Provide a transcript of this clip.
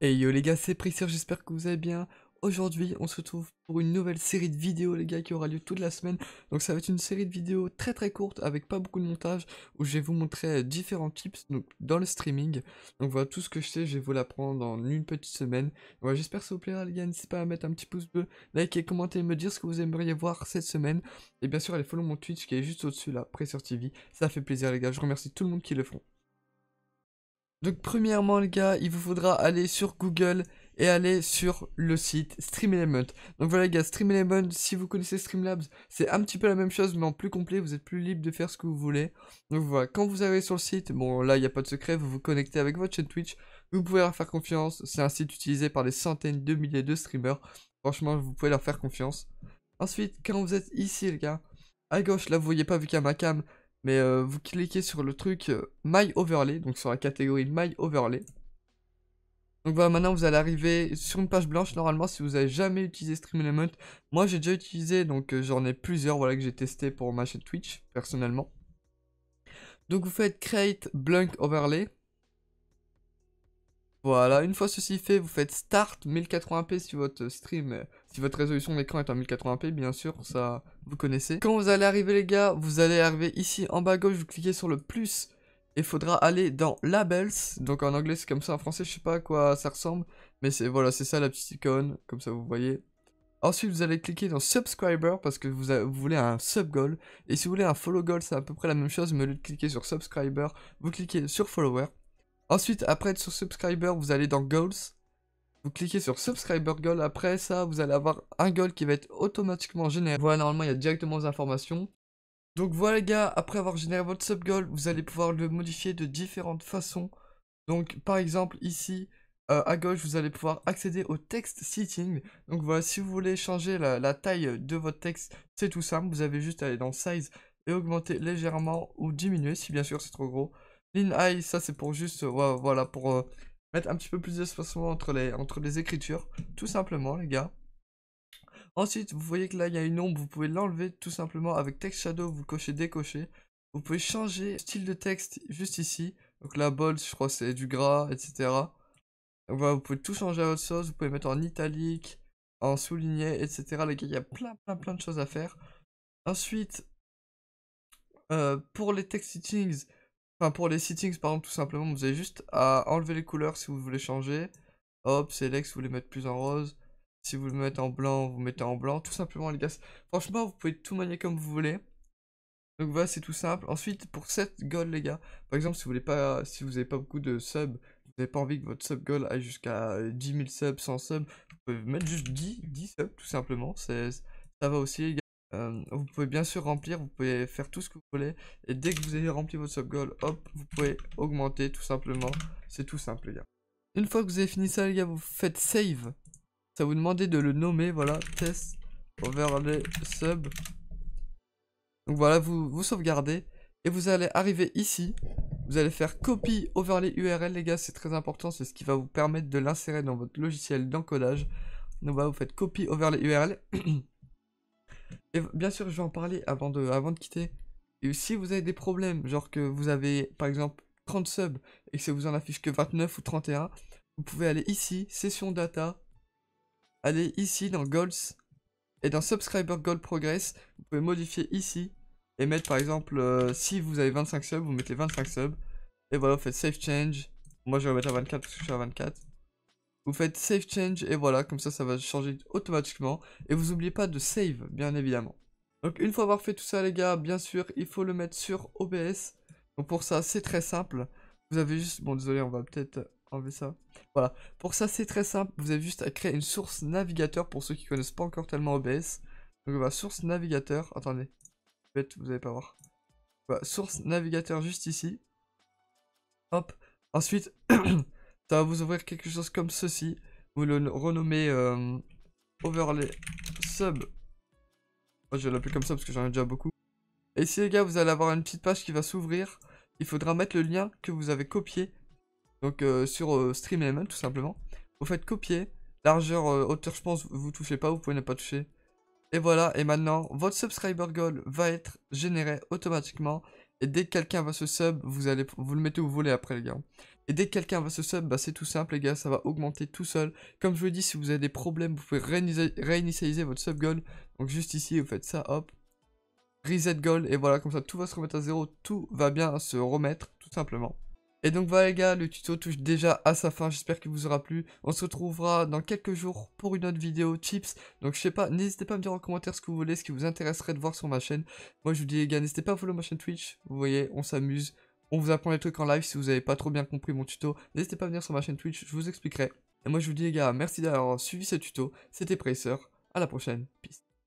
Et hey yo les gars, c'est Pressure, j'espère que vous allez bien. Aujourd'hui, on se retrouve pour une nouvelle série de vidéos les gars qui aura lieu toute la semaine. Donc ça va être une série de vidéos très très courte avec pas beaucoup de montage où je vais vous montrer euh, différents tips dans le streaming. Donc voilà tout ce que je sais, je vais vous l'apprendre en une petite semaine. Voilà, j'espère que ça vous plaira les gars, n'hésitez pas à mettre un petit pouce bleu, liker, commenter, me dire ce que vous aimeriez voir cette semaine. Et bien sûr allez follow mon Twitch qui est juste au-dessus là, Pressure TV. Ça fait plaisir les gars, je remercie tout le monde qui le font. Donc premièrement les gars, il vous faudra aller sur Google et aller sur le site StreamElement. Donc voilà les gars, StreamElement, si vous connaissez Streamlabs, c'est un petit peu la même chose mais en plus complet, vous êtes plus libre de faire ce que vous voulez. Donc voilà, quand vous arrivez sur le site, bon là il n'y a pas de secret, vous vous connectez avec votre chaîne Twitch, vous pouvez leur faire confiance, c'est un site utilisé par des centaines de milliers de streamers, franchement vous pouvez leur faire confiance. Ensuite, quand vous êtes ici les gars, à gauche là vous voyez pas vu qu'il ma cam, mais euh, vous cliquez sur le truc euh, My Overlay, donc sur la catégorie My Overlay. Donc voilà, maintenant vous allez arriver sur une page blanche. Normalement, si vous n'avez jamais utilisé Stream Element, moi j'ai déjà utilisé, donc euh, j'en ai plusieurs voilà, que j'ai testé pour ma chaîne Twitch, personnellement. Donc vous faites Create Blank Overlay. Voilà, une fois ceci fait, vous faites Start 1080p si votre stream, si votre résolution d'écran est en 1080p, bien sûr, ça, vous connaissez. Quand vous allez arriver, les gars, vous allez arriver ici en bas à gauche, vous cliquez sur le plus, il faudra aller dans Labels, donc en anglais c'est comme ça, en français je sais pas à quoi ça ressemble, mais c'est voilà, c'est ça la petite icône, comme ça vous voyez. Ensuite, vous allez cliquer dans Subscriber parce que vous, vous, voulez un sub goal. Et si vous voulez un follow goal, c'est à peu près la même chose, mais au lieu de cliquer sur Subscriber, vous cliquez sur Follower. Ensuite, après être sur Subscriber, vous allez dans Goals. Vous cliquez sur Subscriber Goal. Après ça, vous allez avoir un goal qui va être automatiquement généré. Voilà, normalement, il y a directement les informations. Donc voilà les gars, après avoir généré votre sub goal, vous allez pouvoir le modifier de différentes façons. Donc par exemple ici, euh, à gauche, vous allez pouvoir accéder au Text sitting. Donc voilà, si vous voulez changer la, la taille de votre texte, c'est tout simple. Vous avez juste à aller dans Size et augmenter légèrement ou diminuer si bien sûr c'est trop gros. Line high, ça c'est pour juste, euh, voilà, pour euh, mettre un petit peu plus d'espacement entre les, entre les écritures, tout simplement les gars. Ensuite, vous voyez que là il y a une ombre, vous pouvez l'enlever tout simplement avec text shadow, vous cochez décocher. Vous pouvez changer style de texte juste ici. Donc la bold, je crois c'est du gras, etc. Donc voilà, vous pouvez tout changer à votre sauce, vous pouvez mettre en italique, en souligné, etc. Les gars, il y a plein plein plein de choses à faire. Ensuite, euh, pour les text settings, Enfin, pour les settings, par exemple, tout simplement, vous avez juste à enlever les couleurs si vous voulez changer. Hop, c'est lex vous voulez mettre plus en rose. Si vous le mettez en blanc, vous mettez en blanc. Tout simplement, les gars. Franchement, vous pouvez tout manier comme vous voulez. Donc voilà, c'est tout simple. Ensuite, pour cette goal, les gars, par exemple, si vous voulez pas, si vous n'avez pas beaucoup de subs, vous n'avez pas envie que votre sub goal aille jusqu'à 10 euh, 000 subs, 100 subs, vous pouvez mettre juste 10, 10 subs, tout simplement. Ça va aussi, les gars vous pouvez bien sûr remplir, vous pouvez faire tout ce que vous voulez. Et dès que vous avez rempli votre sub goal, hop, vous pouvez augmenter tout simplement. C'est tout simple, les gars. Une fois que vous avez fini ça, les gars, vous faites save. Ça vous demandait de le nommer, voilà, test over sub sub. Donc voilà, vous, vous sauvegardez. Et vous allez arriver ici. Vous allez faire copy over les URL, les gars, c'est très important. C'est ce qui va vous permettre de l'insérer dans votre logiciel d'encodage. Donc voilà, vous faites copy over les URL. Et bien sûr, je vais en parler avant de, avant de quitter. Et si vous avez des problèmes, genre que vous avez par exemple 30 subs et que ça vous en affiche que 29 ou 31, vous pouvez aller ici, session data, aller ici dans goals et dans subscriber goal progress, vous pouvez modifier ici et mettre par exemple euh, si vous avez 25 subs, vous mettez 25 subs et voilà, vous faites save change. Moi je vais mettre à 24 parce que je suis à 24. Vous faites save change et voilà, comme ça, ça va changer automatiquement. Et vous n'oubliez pas de save, bien évidemment. Donc une fois avoir fait tout ça les gars, bien sûr, il faut le mettre sur OBS. Donc pour ça, c'est très simple. Vous avez juste... Bon, désolé, on va peut-être enlever ça. Voilà. Pour ça, c'est très simple. Vous avez juste à créer une source navigateur pour ceux qui connaissent pas encore tellement OBS. Donc on va source navigateur. Attendez. Bête, vous allez pas voir. source navigateur juste ici. Hop. Ensuite, Ça va vous ouvrir quelque chose comme ceci. Vous le renommez euh, Overlay Sub. Moi, oh, je vais l'appeler comme ça parce que j'en ai déjà beaucoup. Et ici, les gars, vous allez avoir une petite page qui va s'ouvrir. Il faudra mettre le lien que vous avez copié. Donc, euh, sur euh, StreamML, tout simplement. Vous faites copier. Largeur, euh, hauteur, je pense, vous touchez pas, vous pouvez ne pas toucher. Et voilà, et maintenant, votre subscriber goal va être généré automatiquement. Et dès que quelqu'un va se sub, vous, allez, vous le mettez où vous voulez après, les gars. Et dès que quelqu'un va se sub, bah, c'est tout simple les gars, ça va augmenter tout seul. Comme je vous dis, si vous avez des problèmes, vous pouvez réinitialiser votre sub goal. Donc juste ici, vous faites ça, hop. Reset goal, et voilà, comme ça tout va se remettre à zéro, tout va bien se remettre, tout simplement. Et donc voilà les gars, le tuto touche déjà à sa fin, j'espère qu'il vous aura plu. On se retrouvera dans quelques jours pour une autre vidéo chips. Donc je sais pas, n'hésitez pas à me dire en commentaire ce que vous voulez, ce qui vous intéresserait de voir sur ma chaîne. Moi je vous dis les gars, n'hésitez pas à follow ma chaîne Twitch, vous voyez, on s'amuse. On vous apprend les trucs en live. Si vous n'avez pas trop bien compris mon tuto, n'hésitez pas à venir sur ma chaîne Twitch, je vous expliquerai. Et moi je vous dis les gars, merci d'avoir suivi ce tuto. C'était presseur à la prochaine, peace.